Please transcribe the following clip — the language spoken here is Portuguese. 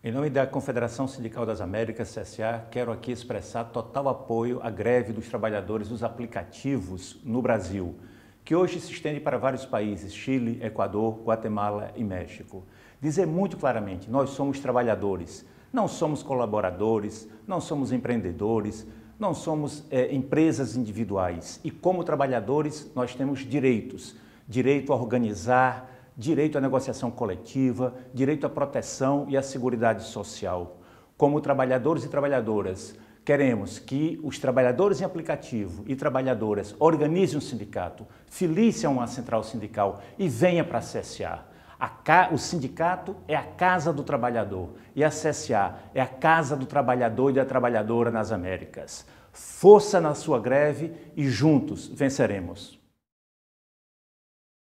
Em nome da Confederação Sindical das Américas, CSA, quero aqui expressar total apoio à greve dos trabalhadores dos aplicativos no Brasil, que hoje se estende para vários países, Chile, Equador, Guatemala e México. Dizer muito claramente, nós somos trabalhadores, não somos colaboradores, não somos empreendedores, não somos é, empresas individuais. E como trabalhadores, nós temos direitos, direito a organizar, direito à negociação coletiva, direito à proteção e à segurança social. Como trabalhadores e trabalhadoras, queremos que os trabalhadores em aplicativo e trabalhadoras organizem um sindicato, filicem a uma central sindical e venha para a CSA. o sindicato é a casa do trabalhador e a CSA é a casa do trabalhador e da trabalhadora nas Américas. Força na sua greve e juntos venceremos.